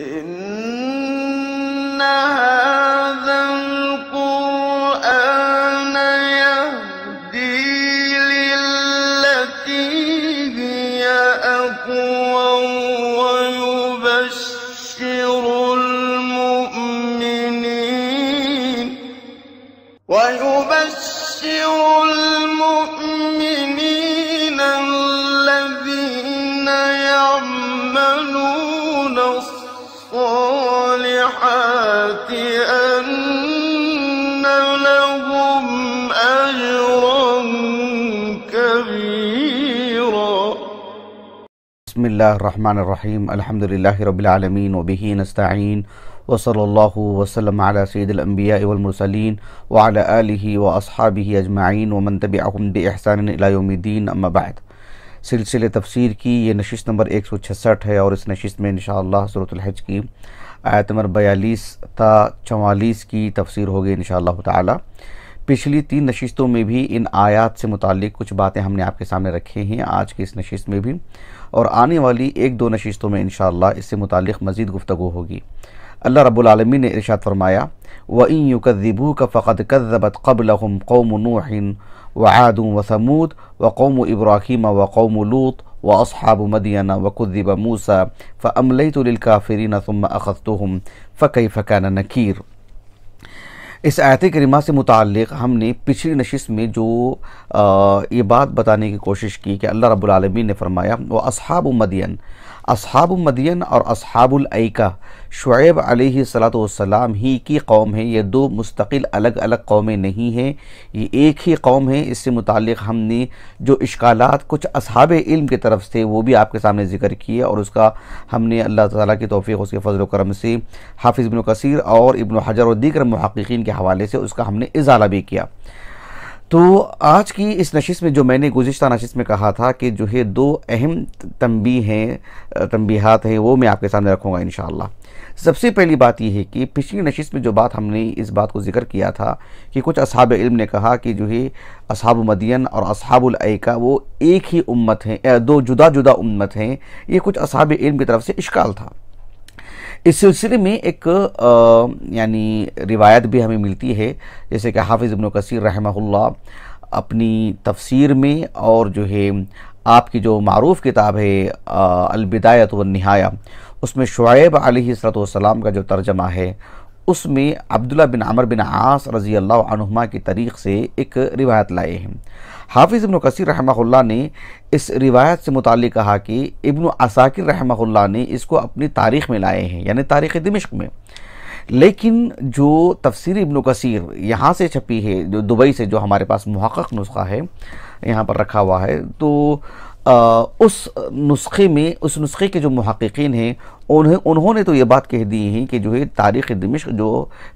إنها बसमीम अलहमदिल्ला रबालमीन वबी नस्तीन वसल्ला वसलम सैदम्बियामरसलिन वाली व असहाबी अजमाइन वमन तब अहमदीन अम्माबाद सिलसिले तफसीर की ये नशिश नंबर एक सौ छसठ है और इस नशिश में इन शरतलहज की आयत नंबर बयालीस ता चवालीस की तफसीर होगी इन تعالی पिछली तीन नशिस्तों में भी इन आयात से मुतक़ कुछ बातें हमने आपके सामने रखी हैं आज की इस नशिश में भी اور آنے والی ایک دو نشستوں میں انشاءاللہ اس سے متعلق مزید گفتگو ہوگی اللہ رب العالمین نے ارشاد فرمایا وَإِن يُكَذِّبُوكَ فَقَدْ كَذَّبَتْ قَبْلَهُمْ قَوْمُ نُوحٍ وَعَادٌ وَثَمُودٌ وَقَوْمُ إِبْرَاهِيمَ وَقَوْمُ لُوطٍ وَأَصْحَابُ مَدْيَنَ وَكُذِّبَ مُوسَى فَأَمْلَيْتُ لِلْكَافِرِينَ ثُمَّ أَخَذْتُهُمْ فَكَيْفَ كَانَ نَكِيرٌ इस आयत करीमा से मुतक़ हमने पिछली नशिस में जो आ, ये बात बताने की कोशिश की कि अल्लाह रब्लम ने फरमाया व असहाब मदियन असहाब मदीन और असहाबुलका शुएब सलाम ही की कौम है ये दो मुस्तकिल अलग अलग कौमें नहीं हैं ये एक ही कौम है इससे मुतल हमने जो इश्काल कुछ असहाब इल्म की तरफ से वो भी आपके सामने ज़िक्र किए और उसका हमने अल्लाह ताली की तोफ़ी उसके फजल करम से हाफिज़ बिन कसर और इबन हजर और दीगर महक़िन के हवाले से उसका हमने इजाला भी किया तो आज की इस नशिस में जो मैंने गुज्त नशिस में कहा था कि जो है दो अहम तंबी हैं तंबीहात हैं वो मैं आपके सामने रखूँगा इन सबसे पहली बात यह है कि पिछली नशिस में जो बात हमने इस बात को जिक्र किया था कि कुछ असाब इल्म ने कहा कि जो है असाब मदीन और असहाबुलका वो एक ही उम्मत हैं दो जुदा जुदा उम्मत हैं ये कुछ असाब इल्म की तरफ से इश्काल था इस सिलसिले में एक यानी रिवायत भी हमें मिलती है जैसे कि हाफिज़ इब्न कसीर रहमहुल्ला अपनी तफसीर में और जो है आपकी जो मरूफ़ किताब है अलबिदायत व नहाया उसमें शुएब सलाम का जो तर्जमा है उसमें अब्दुल्ला बिन आमर बिन आस रज़ी अल्लाह की तरीक़ से एक रिवायत लाए हैं हाफिज़ इबन कसर रहमहुल्ला ने इस रिवायत से मुतल कहा कि इबन असाकिर रहमहुल्ला ने इसको अपनी तारीख़ में लाए हैं यानी तारीख़ दमिश्क में लेकिन जो तफसर इबन कसर यहाँ से छपी है जो दुबई से जो हमारे पास महक़ नुस्खा है यहाँ पर रखा हुआ है तो आ, उस नुस्खे में उस नुस्खे के जो महक्कीन हैं उन्हें उन्होंने तो ये बात कह दी है कि जो है तारीख़ दमिश जो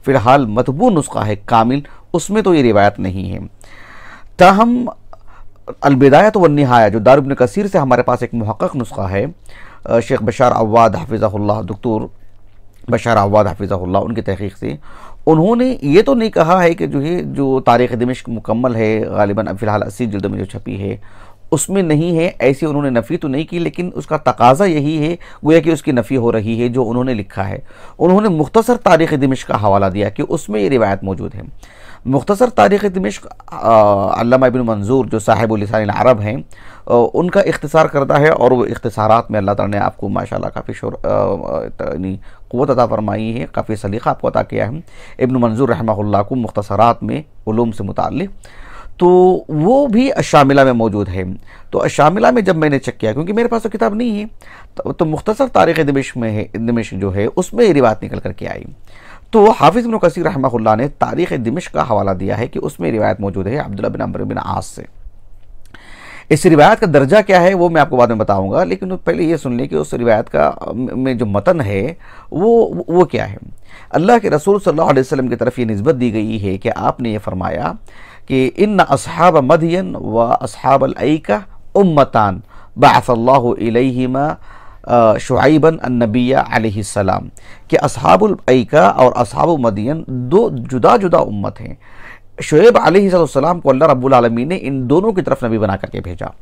फ़िलहाल मतबू नुस्खा है कामिल उसमें तो ये रिवायत नहीं है ताहम अलबिदायत व नहाया जो दारबन कसीर से हमारे पास एक महक़ नुस्खा है शेख बशार अवाद हाफिज़ा दक्तूर बशार अवाद हाफिज़ा उनकी तहकीक से उन्होंने ये तो नहीं कहा है कि जो है जो तारीख़ दमिश मुकम्मल है गालिबा फ़िलहाल अस्सी जल्द में जो छपी है उसमें नहीं है ऐसी उन्होंने नफ़ी तो नहीं की लेकिन उसका तकाजा यही है गोया कि उसकी नफ़ी हो रही है जो उन्होंने लिखा है उन्होंने मुख्तसर तारीख़ दिमश का हवाला दिया कि उसमें ये रिवायत मौजूद है मुख्तसर तारीख़ दिमश्क अल्लामा इबन मंजूर जो साहिब लसान अरब हैं उनका इख्तसार करता है और वह इख्तसारात में अल्लाह ताला ने आपको माशा काफ़ी शोर क़वत अदा फरमाई है काफ़ी सलीका आपको अदा किया है इबन मंजूर रहमा को मुख्तसरात में ूम से मुतल तो वो भी अशामिला में मौजूद है तो अशामिला में जब मैंने चेक किया क्योंकि मेरे पास तो किताब नहीं है तो, तो मुख्तसर तारीख़ दमिश में है दमिश जो है उसमें ये बात निकल करके आई तो हाफिज़ बिन कसर रहमल्ला ने तारीख़ दमिश का हवाला दिया है कि उसमें रिवायत मौजूद है अब्दुल्ला बिन अमर बिन आस से इस रिवायत का दर्जा क्या है वो मैं आपको बाद में बताऊंगा लेकिन पहले ये सुन लें कि उस रिवायत का में जो मतन है वो वो क्या है अल्लाह के रसूल सल्लल्लाहु अलैहि वसल्लम की तरफ ये नस्बत दी गई है कि आपने ये फरमाया कि इन अब मदियन व असहाब का उम्मतान बाफ़ल्लामा शुआबन नबिया के कि और असहाब मदियन दो जुदा जुदा उम्मत हैं शुएब आसमाम को अल्लाह रबालमी ने इन दोनों की तरफ नबी बना करके भेजा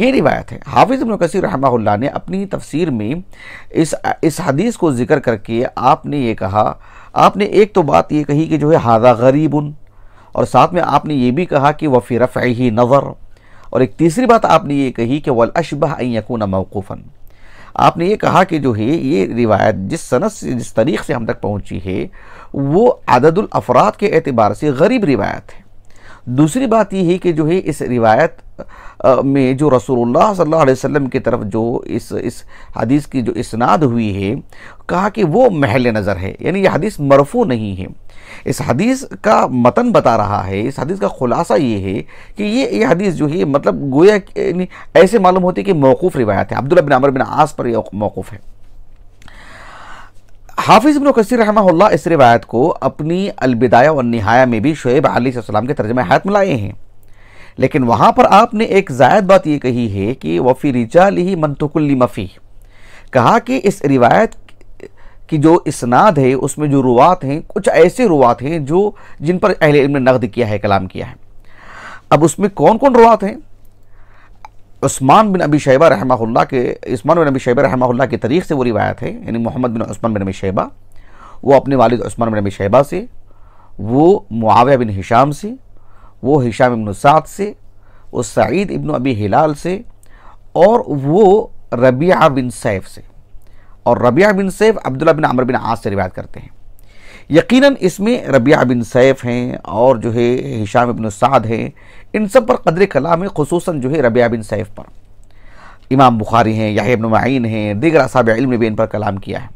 ये रिवायत है हाफिज़ अबन कसर रहा ने अपनी तफसीर में इस इस हदीस को ज़िक्र करके आपने ये कहा आपने एक तो बात ये कही कि जो है हादा गरीबन और साथ में आपने ये भी कहा कि वफ़ी ही नज़र और एक तीसरी बात आपने ये कही कि वल अशबह यकून मौकूफ़न आपने ये कहा कि जो है ये रिवायत जिस सनत से जिस तरीक़ से हम तक पहुँची है वो आदद अफराद के अतबार से गरीब रिवायत है दूसरी बात यह है कि जो है इस रिवायत में जो रसूलुल्लाह सल्लल्लाहु अलैहि वसल्लम की तरफ जो इस इस हदीस की जो इसनाद हुई है कहा कि वो महल नज़र है यानी यह हदीस मरफू नहीं है इस हदीस का मतन बता रहा है इस हदीस का खुलासा ये है कि ये ये हदीस जो है मतलब गोया ऐसे मालूम होती है कि मौकूफ़ रिवायत है अब्दुल्ला बिन अमर बिन आस पर यह मौकूफ़ है हाफिज इब्न कसर रहमा इस रिवायत को अपनी अलबिदाया और नहाया में भी शुएब आसमाम के तर्जमा हयात में लाए हैं लेकिन वहाँ पर आपने एक जायद बात यह कही है कि वफ़ी रिजा ली मनतकुल्ली मफ़ी कहा कि इस रिवायत कि जो इसनाद है उसमें जो रुवात हैं कुछ ऐसे रुवात हैं जो जिन पर अहल इल्म ने नकद किया है कलाम किया है अब उसमें कौन कौन रुवात हैं उस्मान बिन अबी शैबा रहमा के उस्मान बिन अबी शैबा रहमा की तरीक़ से वो रिवायत है यानी मोहम्मद बिन उस्मान बिन अबी शैबा वो अपने वालिद उस्मान बिन अबी शैबा से वो मुआविया बिन हिशाम से वो हिशाम इबन साद से वो सईद इबन अबी हिलाल से और वो रबिया बिन सैफ से और रबिया बिन सैफ अब्दुल्ला बिन अमर बिन आस से रिवायत करते हैं यकीन इसमें रबिया बिन सैफ़ हैं और जो है हिशाम बिन साद हैं इन सब पर कदर कलाम है खसूस जो है रबिया बिन सैफ़ पर इमाम बुखारी हैं या इबन माइन हैं दीगर असाब इल्म ने भी इन पर कलाम किया है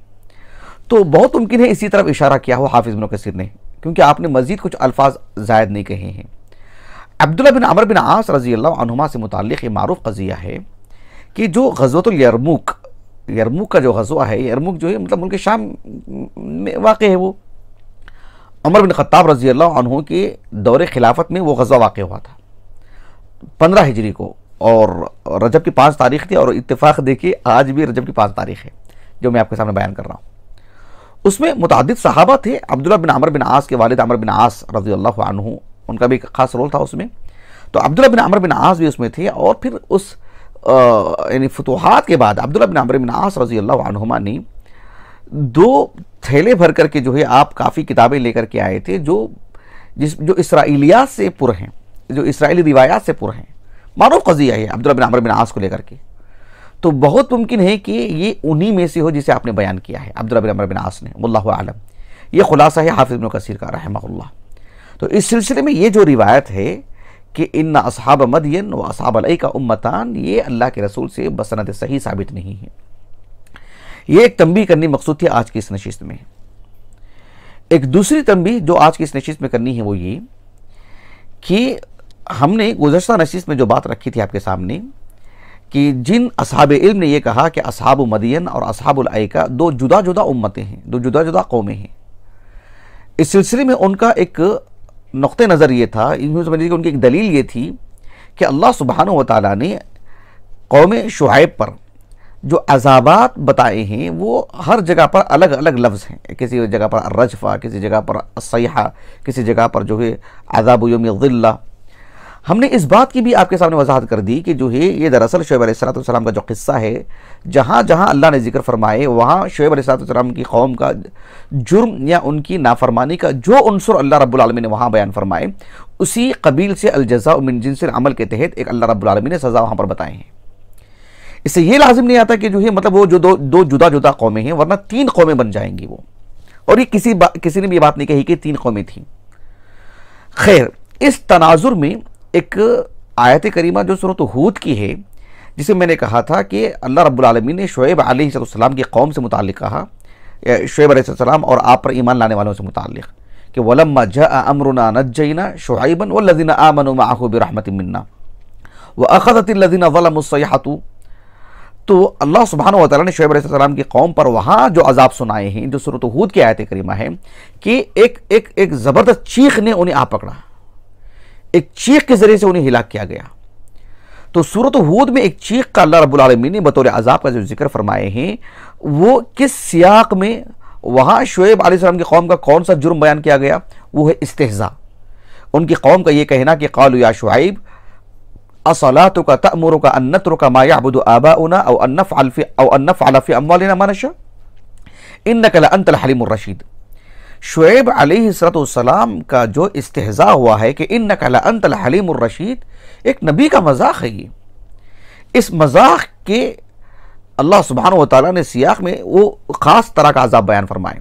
तो बहुत मुमकिन है इसी तरफ इशारा किया हो हाफिज़ बिन कसर ने क्योंकि आपने मज़ीद कुछ अल्फाज जायद नहीं कहे हैं अब्दुल्ला बिन अमर बिन आस रजी अल्लाह से मुतल ये मारूफ कज़िया है कि जो गजवतुलरमूक यरमुक का जो गजवा है यरमुक जो है मतलब मुल्क शाम में वाक़ है वो उमर बिन खत्ताब रजी अल्लाह के दौरे खिलाफत में वो गज़ा वाक़ हुआ था पंद्रह हिजरी को और रजब की पाँच तारीख थी और इतफ़ाक़ देखिए आज भी रजब की पाँच तारीख है जो मैं आपके सामने बयान कर रहा हूँ उसमें मुतद सहाबा थे अब्दुल्ला बिन अमर बिन आस के वालिद अमर बिन आस रजी अल्लाह उनका भी एक ख़ास रोल था उसमें तो अब्दुल्ला बिन अमर बिन आस भी उसमें थे और फिर उस यानी फतवाहत के बाद अब्दुल्ला बिन अमर बिन आस रजी अल्लाह ने दो थैले भर करके जो है आप काफ़ी किताबें लेकर के आए थे जो जिस जो इसराइलिया से पुर हैं जो इसराइली रिवायात से पुर हैं मारूफ कजिया है अब्दुल बिन अमर बिन आस को लेकर के तो बहुत मुमकिन है कि ये उन्हीं में से हो जिसे आपने बयान किया है अब्दुल बिन अमर बिन आस ने मुल्ला आलम ये खुलासा है हाफिज बिन कसीर का रहमल्ला तो इस सिलसिले में ये जो रिवायत है कि इन असहाब मदियन व असहाब अलई का उम्मतान ये अल्लाह के रसूल से बसनत सही साबित नहीं है ये एक तंबी करनी मकसूद थी आज की इस नशिस्त में एक दूसरी तंबी जो आज की इस नशिस्त में करनी है वो ये कि हमने गुजशत नशिस्त में जो बात रखी थी आपके सामने कि जिन असहाब इल्म ने यह कहा कि असहाब मदीन और असहाबुलका दो जुदा जुदा उम्मतें हैं दो जुदा जुदा कौमें हैं इस सिलसिले में उनका एक नुक़ नज़र ये था यूँ समझ लीजिए उनकी एक दलील ये थी कि अल्लाह सुबहान व ताली ने कौम पर जो अजाबात बताए हैं वो हर जगह पर अलग अलग लफ्ज़ हैं किसी जगह पर रजफ़ा किसी जगह पर सयाहा किसी जगह पर जो है अजाब यमिल्ला हमने इस बात की भी आपके सामने वजाहत कर दी कि जो है ये दरअसल शुब सलाम का जो किस्सा है जहाँ जहाँ अल्लाह ने जिक्र फरमाए वहाँ शुब सलाम की कौम का जुर्म या उनकी नाफरमानी का जो अनसर अल्लाह रब्लम ने वहाँ बयान फरमाए उसी कबील से अलज़ा उमिन जिनसिल अमल के तहत एक अल्लाह रब्लम ने सज़ा वहाँ पर बताए हैं इससे ये लाजिम नहीं आता कि जो है मतलब वो जो दो दो जुदा जुदा कौमें हैं वरना तीन कौमें बन जाएंगी वो और ये किसी किसी ने भी ये बात नहीं कही कि तीन कौमें थीं खैर इस तनाजुर में एक आयत करीमा जो सूरत हूद की है जिसे मैंने कहा था कि अल्लाह रब्बुल ने शुएब आसमाम की कौम से मुतल कहा शुएब आसमाम और आप पर ईमान लाने वालों से मुतल कि वलम्मा ज अमरुना नजना शुआबन व लजीना आमन माहू मन्ना व अखदतिल्लिन वलमसयातू तो अल्लाह सुबहान वाली ने शुब की कौम पर वहाँ जो अजाब सुनाए हैं जो सूरत हूद की आयत करीमा है कि एक एक एक ज़बरदस्त चीख ने उन्हें आ पकड़ा एक चीख के ज़रिए से उन्हें हिला किया गया तो सूरत हूद में एक चीख का अल्लाह रबालमी ने बतौर अजाब का जो जिक्र फरमाए हैं वो किस सियाक में वहाँ शुएब आसलम की कौम का कौन सा जुर्म बयान किया गया वो है इस्तेजा उनकी कौम का ये कहना कि कौल या शुआब असलातु का तमुर का अन्नतर का मायाबुद आबा उना और अन्नफ अल्फी और अन्नफ अलाफी अम्वालिना मानशा इन नकल अंतल हलीम रशीद शुएब सलाम का जो इस्तेजा हुआ है कि इन नकल अंतल हलीम रशीद एक नबी का मजाक है ये इस मजाक के अल्लाह सुबहान ताली ने सियाक में वो ख़ास तरह का अजाब बयान फरमाए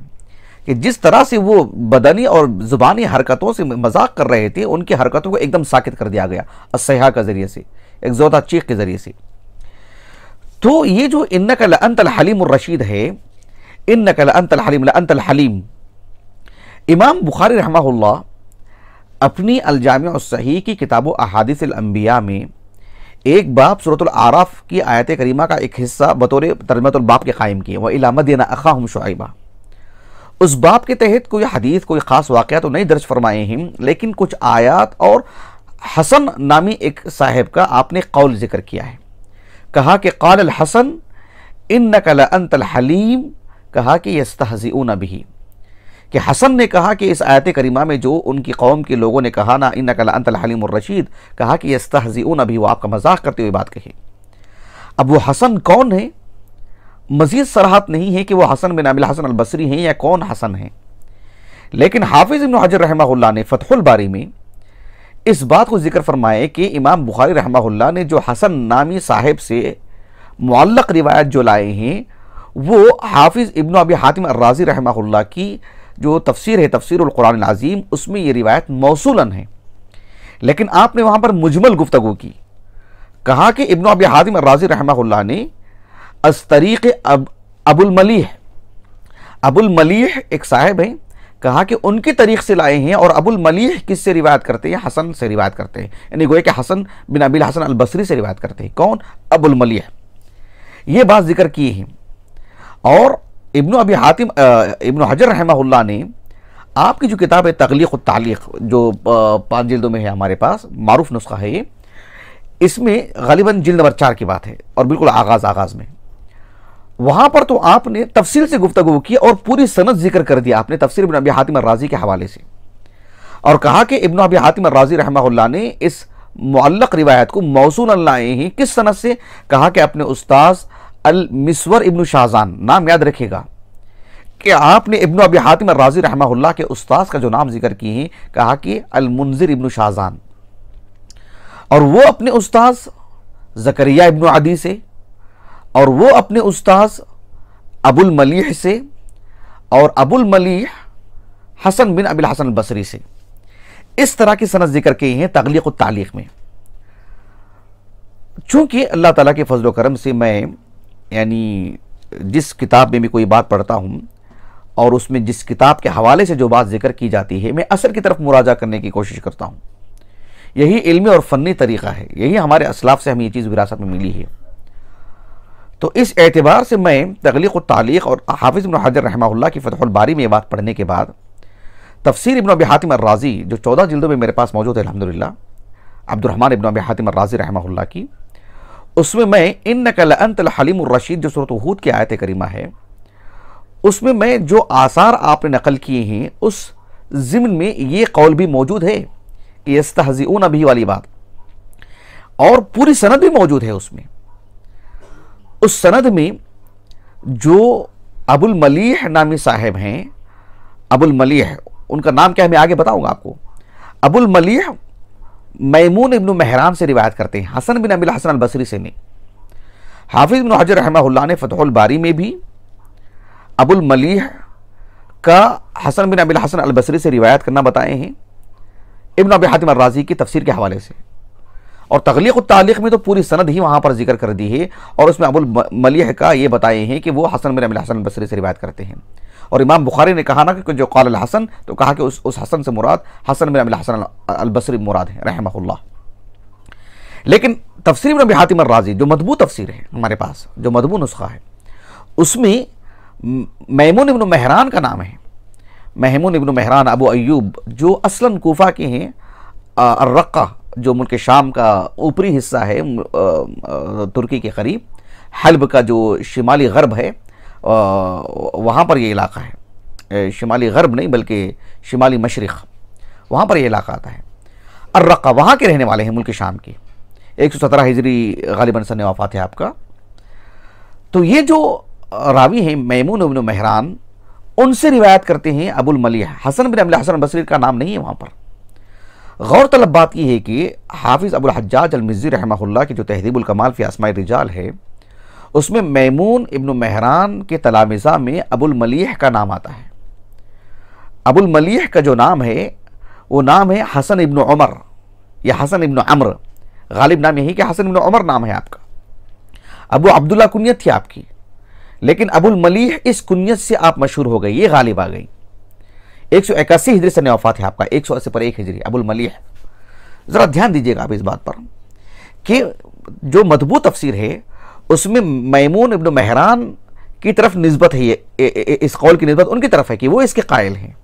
कि जिस तरह से वो बदनी और ज़ुबानी हरकतों से मजाक कर रहे थे उनकी हरकतों को एकदम साकित कर दिया गया असहा के ज़रिए से एक जोता चीख के ज़रिए से तो ये जो इन नकल अंतल हलीम रशीद है इन नकल अंतल हलीम अंतल हलीम इमाम बुखारी रहमा अपनी अलजाम सही की किताब अहादिस अम्बिया में एक बाप सूरतुल आराफ की आयत करीमा का एक हिस्सा बतौर तरमतुल के कायम किए वह इलामदीना अखा हम शुआबा उस बाप के तहत कोई हदीस कोई ख़ास वाक़ तो नहीं दर्ज फरमाए हैं लेकिन कुछ आयात और हसन नामी एक साहब का आपने कौल ज़िक्र किया है कहा कि काल हसन इन नकल अंतल हलीम कहा कि यस्तहजी ऊना भी कि हसन ने कहा कि इस आयत करीमा में जो उनकी कौम के लोगों ने कहा ना इन नकल अंतल हलीम और रशीद कहा कि यस्तहजी ऊना भी वो आपका मजाक करते हुए बात कही अब वो हसन कौन है मजीद सराहत नहीं है कि वह हसन बिन अबिल हसन अलबसरी हैं या कौन हसन हैं लेकिन हाफिज़ इबन हजर रहमा ने फ़तहुल बारी में इस बात को जिक्र फरमाए कि इमाम बुखारी रहमा ने जो हसन नामी साहिब से मल्लक रिवायत जो लाए हैं वो हाफिज़ इबन अबी हातिम अर्राज़ी रहमा की जो तफसीर है तफसरक़ुरान अज़ीम उसमें ये रिवायत मौसू है लेकिन आपने वहाँ पर मुजमल गुफ्तु की कहा कि इबन अबी हातिम अर्राज़ी रहमा ने तरीक अब अबुल मलीह अबुल मलीह एक साहब हैं कहा कि उनके तरीक़ से लाए हैं और अबुल मलीह किस से रिवायत करते हैं हसन से रिवायत करते हैं यानी गोए कि हसन बिन अबिल हसन अलबसरी से रिवायत करते हैं कौन अबुल मलीह ये बात जिक्र की है और इब्न अबी हातिम इब्न हजर रहमा ने आपकी जो किताब है तख्लीक तालीक जो पाँच जिल्दों में है हमारे पास मारूफ नुस्खा है ये इसमें गलिबा जिल्द नंबर चार की बात है और बिल्कुल आगाज़ आगाज़ में वहां पर तो आपने तफसील से गुफ्तगु की और पूरी सनत जिक्र कर दिया आपने तफसर इबन अबी हातिम राजी के हवाले से और कहा कि इबन अबी हातिम राजी रहमा ने इस मुल्लक रिवायत को मौसू लाए ही किस सनत से कहा कि अपने उस्ताद अल मिसवर इबन शाहजान नाम याद रखेगा कि आपने इबन अबी हातिम राजी रहमा के उस्ताद का जो नाम जिक्र की है कहा कि अलमुनजिर इबन शाहजान और वो अपने उस्ताद जकरिया इबन आदि से और वो अपने उस्ताज अबुल मलीह से और अबुल मलीह हसन बिन अबिल हसन बसरी से इस तरह की सनत जिक्र की है तगलीक तालीख में चूँकि अल्लाह ताला के फजल करम से मैं यानी जिस किताब में भी कोई बात पढ़ता हूँ और उसमें जिस किताब के हवाले से जो बात जिक्र की जाती है मैं असर की तरफ मुराजा करने की कोशिश करता हूँ यही इल्मी और फ़नी तरीक़ा है यही हमारे असलाफ से हमें ये चीज़ विरासत में मिली है तो इस एतबार से मैं तख्लीक तालीख और हाफिज़ इबन हजर रहमा की फ़तहबारी में ये बात पढ़ने के बाद तफसर इबन अब हातिम अर्राज़ी जो चौदह जिल्दों में मेरे पास मौजूद है अलहमदिल्ला अब्दुलरहमान इबन अब हातिम अर्राज़ी रहमा की उसमें मैं इन नकल हलीम रशीद जो सूरत हूद की आयत करीमा है उसमें मैं जो आसार आपने नकल किए हैं उस ज़िमन में ये कौल भी मौजूद है कि यस्तहजीन अभी वाली बात और पूरी सनद भी मौजूद है उसमें उस सनद में जो अबुल मलीह नामी साहब हैं अबुल मलीह उनका नाम क्या है मैं आगे बताऊंगा आपको अबुल मलीह मैमून इब्न महरान से रिवायत करते हैं हसन बिन अमिल हसन बसरी से नहीं हाफिज़ बिन हजर रहमा ने फ़तहुल बारी में भी अबुल मलीह का हसन बिन अबिल हसन अलबसरी से रिवायत करना बताए हैं इब्न अब हातिम अर्राजी की तफसीर के हवाले से और तख्लीक तालीक में तो पूरी सनद ही वहाँ पर जिक्र कर दी है और उसमें अबुल मलिह का ये बताए हैं कि वो हसन बिन हसन बसरी से रिवायत करते हैं और इमाम बुखारी ने कहा ना कि जो कौल हसन तो कहा कि उस उस हसन से मुराद हसन बिन हसन अलबसरी मुराद है रहमल्ला लेकिन तफसर बिन हातिम राजी जो मदबू तफसर है हमारे पास जो मदबू नुस्खा है उसमें मैमून इबन महरान का नाम है महमून इबन महरान अबू अयूब जो असलन कोफा के हैं अर्रक़ा जो मुल्क शाम का ऊपरी हिस्सा है तुर्की के करीब हल्ब का जो शिमाली गर्ब है वहाँ पर यह इलाका है शिमाली गर्ब नहीं बल्कि शिमाली मशरक़ वहाँ पर यह इलाका आता है अर्रक़ा वहाँ के रहने वाले हैं मुल्क शाम के एक सौ सत्रह हिजरी गालिबन सन वाफ़ात है आपका तो ये जो रावी हैं मैमून अबिन महरान उनसे रिवायत करते हैं अबुल मलिया हसन बिन अमल हसन बसरी का नाम नहीं है वहाँ पर गौरतलब बात यह है कि हाफिज़ अबुल हज्जाज अलमिज़ी रहमहुल्ला की जो तहदीबुल कमाल रिजाल है उसमें मैमून इब्न महरान के तलामिज़ा में अबुल मलीह का नाम आता है अबुल मलीह का जो नाम है वो नाम है हसन इब्न उमर या हसन इब्न अमर गालिब नाम यही कि हसन इब्न उमर नाम है आपका अबू अब्दुल्ला कुनियत थी आपकी लेकिन अबुल मलीह इस कुनियत से आप मशहूर हो गई ये गालिब आ गई एक सौ इक्यासी हिजरी सन वफात है आपका एक सौ अस्सी पर एक हिजरी अबुल है ज़रा ध्यान दीजिएगा आप इस बात पर कि जो मजबूत तफसीर है उसमें मैमून इब्न महरान की तरफ नस्बत है ये इस कौल की नस्बत उनकी तरफ है कि वो इसके कायल हैं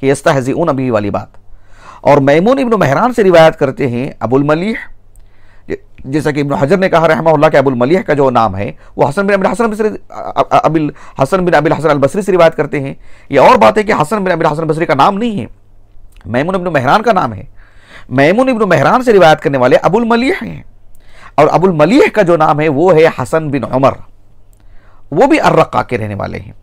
कि यस्ता उन अभी वाली बात और मैमून इब्न महरान से रिवायत करते हैं अबुल मलिह जैसा कि इब्न हजर ने कहा रहमा के अबुल मलिह का जो नाम है वो हसन बिन अबिल हसन बसरी अबिल हसन बिन अबिल हसन अल बसरी से रिवायत करते हैं ये और बात है कि हसन बिन अबिल हसन बसरी का नाम नहीं है मैमून इब्न महरान का नाम है मैमून इब्न महरान से रिवायत करने वाले अबुल मलिह हैं और अबुल मलिह का जो नाम है वो है हसन बिन उमर वो भी अर्रका के रहने वाले हैं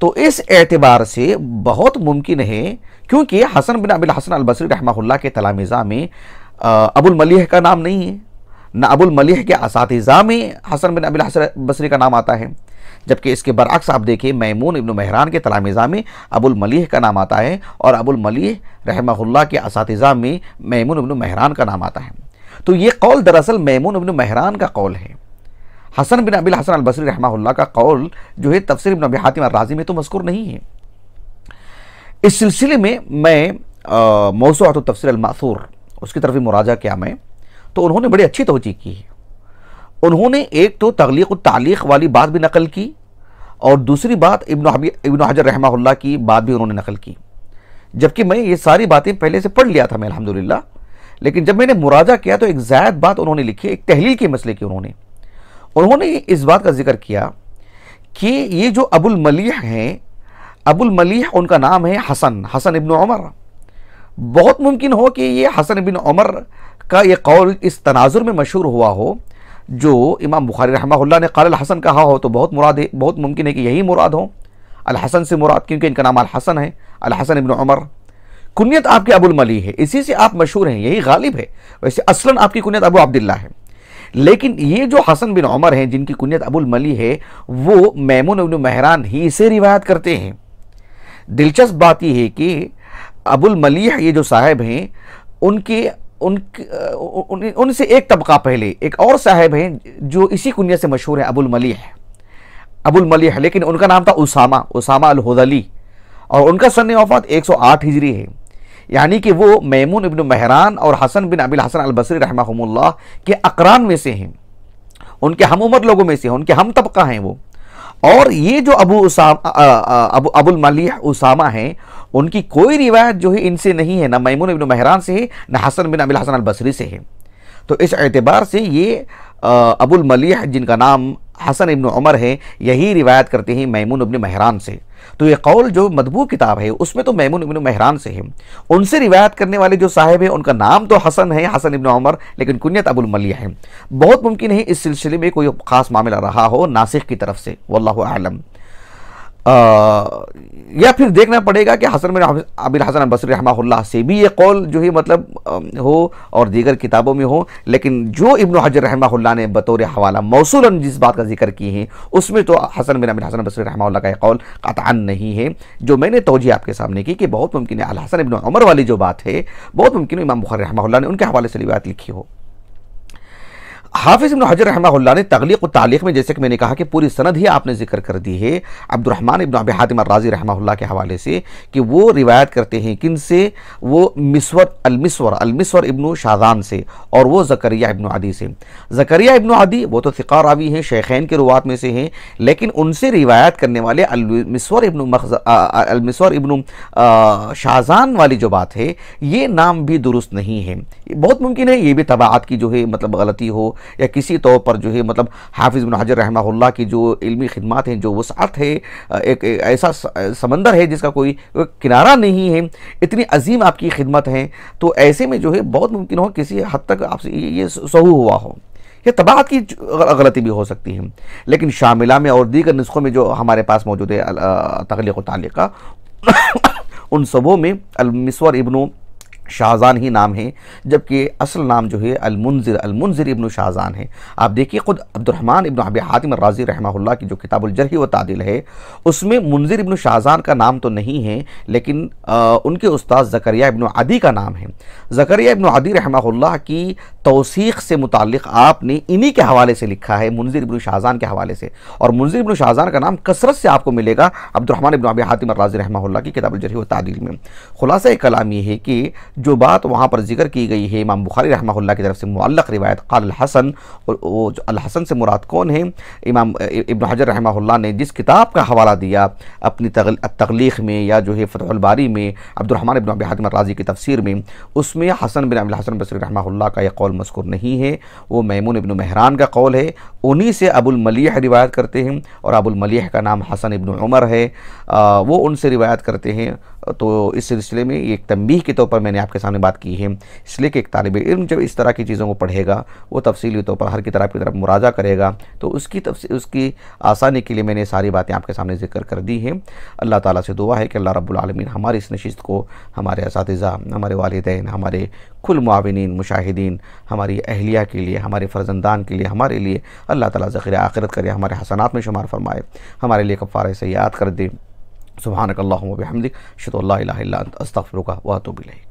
तो इस एतबार से बहुत मुमकिन है क्योंकि हसन बिन अबिल हसन अलबसरी रहमा के तलामिज़ा में अबुल मलिह का नाम नहीं है ना अबुल मलिह के इस में हसन बिन अबिल हसन बसरी का नाम आता है जबकि इसके बरक्स आप देखिए मैमून इब्न महरान के तलामीज़ा में अबुल मलिह का नाम आता है और अबुल मलिह रहमहुल्ला के इसजा में मैमून इब्न महरान का नाम आता है तो ये कौल दरअसल मैमून इब्न महरान का कौल है हसन बिन अबिल हसन अलबसरी रहमहुल्ला का कौल जो है तफसर इब्न अब हातिम राजी में तो मस्कूर नहीं है इस सिलसिले में मैं मौसू तो तफसर अलमासूर उसकी तरफ ही मुराजा किया मैं तो उन्होंने बड़ी अच्छी तोजी की उन्होंने एक तो तगलीक तालीख़ वाली बात भी नकल की और दूसरी बात इब्न इबन हजर रहमा की बात भी उन्होंने नकल की जबकि मैं ये सारी बातें पहले से पढ़ लिया था मैं अलहमदिल्ला लेकिन जब मैंने मुराजा किया तो एक जायद बात उन्होंने लिखी एक तहलील के मसले की उन्होंने उन्होंने इस बात का जिक्र किया कि ये जो अबुल हैं अबुल उनका नाम है हसन हसन इब्न उमर बहुत मुमकिन हो कि ये हसन बिन उमर का ये कौल इस तनाजुर में मशहूर हुआ हो जो इमाम बुखारी रहमा ने कल हसन कहा हो तो बहुत मुराद बहुत मुमकिन है कि यही मुराद हो अल हसन से मुराद क्योंकि इनका नाम अल हसन है हसन इबन उमर कुनियत आपके मली है इसी से आप मशहूर हैं यही गालिब है वैसे असलन आपकी कुनियत अबू अब्दुल्ला है लेकिन ये जो हसन बिन उमर हैं जिनकी कुनियत अबुल मली है वो मैमून इबन महरान ही इसे रिवायत करते हैं दिलचस्प बात यह है कि अबुल मलीह ये जो साहब हैं उनके उन उनसे उन, उन एक तबका पहले एक और साहब हैं जो इसी कुनिया से मशहूर हैं अबुल मलीह अबुल मलीह लेकिन उनका नाम था उसामा उसामा अलहदली और उनका सन वफात 108 हिजरी है यानी कि वो मैमून इब्न महरान और हसन बिन अबिल हसन अलबसरी रहमा के अकरान में से हैं उनके हम उम्र लोगों में से हैं उनके हम तबका हैं वो और ये जो अबू उसामा अब अबुल मलिह उसामा हैं उनकी कोई रिवायत जो है इनसे नहीं है ना मैमून इबन महरान से है ना हसन बिन अबिल हसन बसरी से है तो इस एतबार से ये अबुल मलिह जिनका नाम हसन इब्न उमर हैं यही रिवायत करते हैं मैमून इब्न महरान से तो ये कौल जो मदबू किताब है उसमें तो मैमून इब्न महरान से है उनसे रिवायत करने वाले जो साहब हैं उनका नाम तो हसन है हसन इब्न उमर लेकिन कुनियत अबुल मलिया है बहुत मुमकिन है इस सिलसिले में कोई ख़ास मामला रहा हो नासिक की तरफ से वल्लम या फिर देखना पड़ेगा कि हसन अबिल हसन बसर रहमा से भी ये कौल जो है मतलब हो और दीगर किताबों में हो लेकिन जो इब्न हजर रहमा ने बतौर हवाला मौसू जिस बात का जिक्र की है उसमें तो हसन बिन अबिल हसन बसर रहमा का यह कौल कतान नहीं है जो मैंने तोजी आपके सामने की कि बहुत मुमकिन है अल हसन इबन उमर वाली जो बात है बहुत मुमकिन इमाम बुखारी रहमा ने उनके हवाले से रिवायत लिखी हो हाफिज इब्न हजर रहमल्ला ने तगलीक तालीक में जैसे कि मैंने कहा कि पूरी सनद ही आपने जिक्र कर दी है अब्दुलरहमान इब्न अब हातिम राजी रहमल्ला के हवाले से कि वो रिवायत करते हैं किन से वो मिसवर अलमिसवर अलमिसवर इब्न शाहजान से और वो जकरिया इब्न आदि से जकरिया इब्न आदि वो तो फ़िकार रावी हैं शेखैन के रुवात में से हैं लेकिन उनसे रिवायत करने वाले अलमिसवर इब्न मखज अलमिसवर इब्न शाहजान वाली जो बात है ये नाम भी दुरुस्त नहीं है बहुत मुमकिन है ये भी तबाहत की जो है मतलब गलती हो या किसी तौर पर जो है मतलब हाफिज़ बिन हजर रहमा की जो इल्मी खदमात हैं जो वसात है एक ऐसा समंदर है जिसका कोई किनारा नहीं है इतनी अजीम आपकी खिदमत है तो ऐसे में जो है बहुत मुमकिन हो किसी हद तक आपसे ये सहू हुआ हो यह तबाहत की गलती भी हो सकती है लेकिन शामिला में और दीगर नुस्खों में जो हमारे पास मौजूद है तखलीक तालिका उन सबों में अलमसवर इबनू शाहजान ही नाम है जबकि असल नाम जो है अलमुनज़िर अलमुनज़िर इब्न शाहजान है आप देखिए ख़ुद अब्दुलरहमान इब्न अब हातिम राजी रहमा की जो किताबुलजरही व तादिल है उसमें मुनजिर इब्न शाहजान का नाम तो नहीं है लेकिन आ, उनके उस्ताद ज़करिया इब्न आदि का नाम है ज़करिया इब्न आदि रहमा की तोसीक से मुतक़ आपने इन्हीं के हवाले से लिखा है मुंजिर इबन शाहजान के हवाले से और मुंजिर इबन शाहजान का नाम कसरत से आपको मिलेगा अब्दुलरहमान इबन अबी हातिम राज रहमा की किताब जरह व तादील में खुलासा कलाम ये है कि जो बात वहाँ पर जिक्र की गई है इमाम बुखारी रहमा की तरफ से मुल्क रिवायत काल हसन वो जो अलहसन से मुराद कौन है इमाम इबन हजर रहमा ने जिस किताब का हवाला दिया अपनी तख्लीक में या जो है फ़तहबारी में अब्दुलरहमान इबन अबी हातिम राजी की तफसीर में उसमें हसन बिन अबिल हसन रहा रहमा का यह कौल कौल मस्कुर नहीं है वो मैमून इब्न महरान का कौल है उन्हीं से अबुल मलिह रिवायत करते हैं और अबुल मलिह का नाम हसन इब्न उमर है आ, वो उनसे रिवायत करते हैं तो इस सिलसिले में एक तंबी के तौर पर मैंने आपके सामने बात की है इसलिए कि एक तालब इम जब इस तरह की चीज़ों को पढ़ेगा वो तफसली तौर पर हर की तरफ की तरफ मुराजा करेगा तो उसकी उसकी आसानी के लिए मैंने सारी बातें आपके सामने जिक्र कर दी हैं अल्लाह ताला से दुआ है कि अल्लाह रब्बुल आलमीन हमारी इस नशस्त को हमारे इस हमारे वालदे हमारे कुल मुआविन मुशाहिदीन हमारी अहलिया के लिए हमारे फर्जंदान के लिए हमारे लिए अल्लाह ताला ज़खीरा आखिरत करे हमारे हसनात में शुमार फरमाए हमारे लिए कफ़ार से याद कर दे सुबहानक अल्लाम हमदिक शत अल्ला तो का